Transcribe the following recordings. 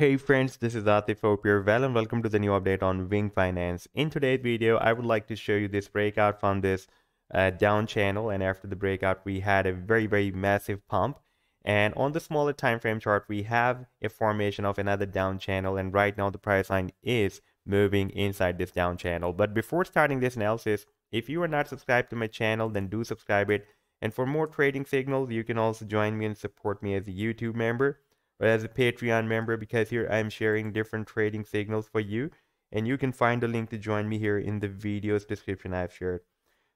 Hey friends, this is Atif, well and welcome to the new update on Wing Finance. In today's video, I would like to show you this breakout from this uh, down channel and after the breakout, we had a very, very massive pump. And on the smaller time frame chart, we have a formation of another down channel and right now the price line is moving inside this down channel. But before starting this analysis, if you are not subscribed to my channel, then do subscribe it. And for more trading signals, you can also join me and support me as a YouTube member or as a Patreon member because here I'm sharing different trading signals for you. And you can find the link to join me here in the video's description I've shared.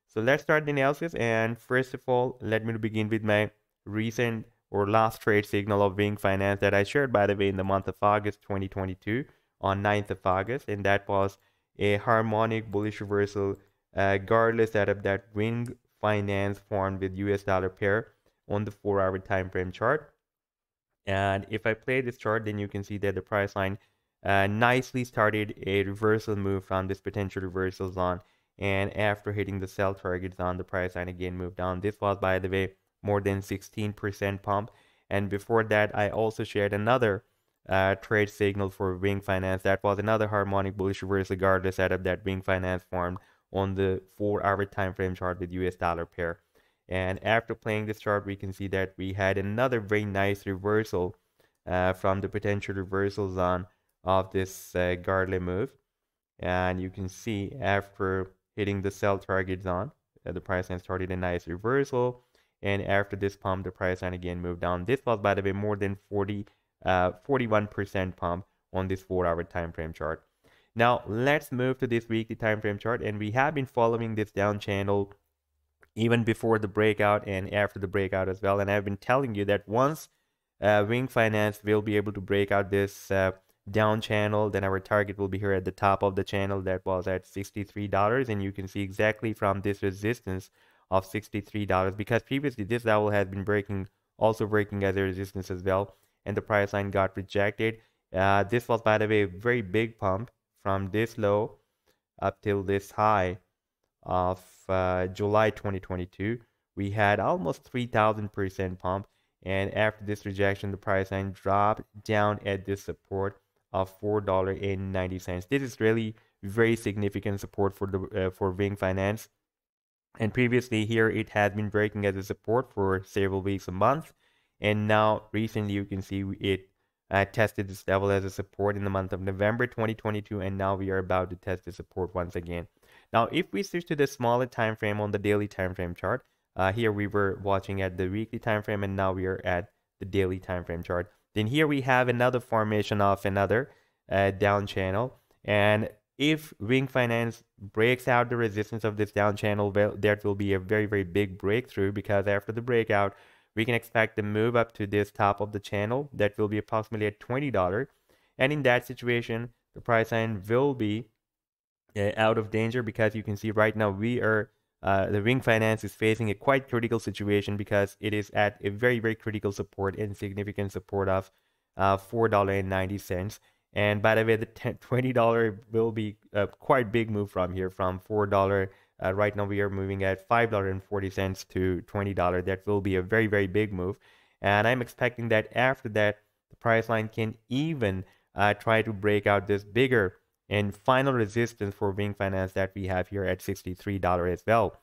So let's start the analysis. And first of all, let me begin with my recent or last trade signal of Wing Finance that I shared, by the way, in the month of August 2022 on 9th of August. And that was a harmonic bullish reversal uh, guardless setup that Wing Finance formed with US dollar pair on the 4 hour time frame chart. And if I play this chart, then you can see that the price line uh, nicely started a reversal move from this potential reversal zone. And after hitting the sell target zone, the price line again moved down. This was, by the way, more than 16% pump. And before that, I also shared another uh, trade signal for Wing Finance. That was another harmonic bullish reversal regardless setup that Wing Finance formed on the 4-hour time frame chart with US dollar pair. And after playing this chart, we can see that we had another very nice reversal uh, from the potential reversal zone of this uh, Gartley move. And you can see after hitting the sell target zone, uh, the price line started a nice reversal. And after this pump, the price line again moved down. This was, by the way, more than 40, 41% uh, pump on this 4-hour time frame chart. Now, let's move to this weekly time frame chart. And we have been following this down channel even before the breakout and after the breakout as well. And I've been telling you that once uh, Wing Finance will be able to break out this uh, down channel, then our target will be here at the top of the channel that was at $63. And you can see exactly from this resistance of $63 because previously this level has been breaking, also breaking as a resistance as well. And the price line got rejected. Uh, this was, by the way, a very big pump from this low up till this high of uh, July 2022, we had almost 3,000% pump. And after this rejection, the price line dropped down at this support of $4.90. This is really very significant support for the uh, for Ving Finance. And previously here, it had been breaking as a support for several weeks a month. And now recently, you can see it uh, tested this level as a support in the month of November 2022. And now we are about to test the support once again. Now, if we switch to the smaller time frame on the daily time frame chart, uh, here we were watching at the weekly time frame and now we are at the daily time frame chart. Then here we have another formation of another uh, down channel. And if Wing Finance breaks out the resistance of this down channel, well, that will be a very, very big breakthrough because after the breakout, we can expect the move up to this top of the channel that will be approximately at $20. And in that situation, the price line will be uh, out of danger because you can see right now we are uh, the ring finance is facing a quite critical situation because it is at a very very critical support and significant support of uh, four dollar and ninety cents and by the way the twenty dollar will be a quite big move from here from four dollar uh, right now we are moving at five dollar and forty cents to twenty dollar that will be a very very big move and I'm expecting that after that the price line can even uh, try to break out this bigger and final resistance for Wing Finance that we have here at $63 as well.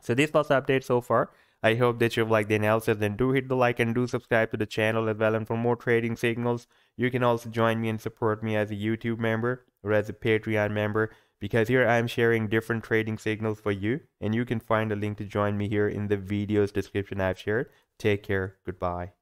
So this was the update so far. I hope that you've liked the analysis then do hit the like and do subscribe to the channel as well and for more trading signals you can also join me and support me as a YouTube member or as a Patreon member because here I'm sharing different trading signals for you and you can find a link to join me here in the video's description I've shared. Take care. Goodbye.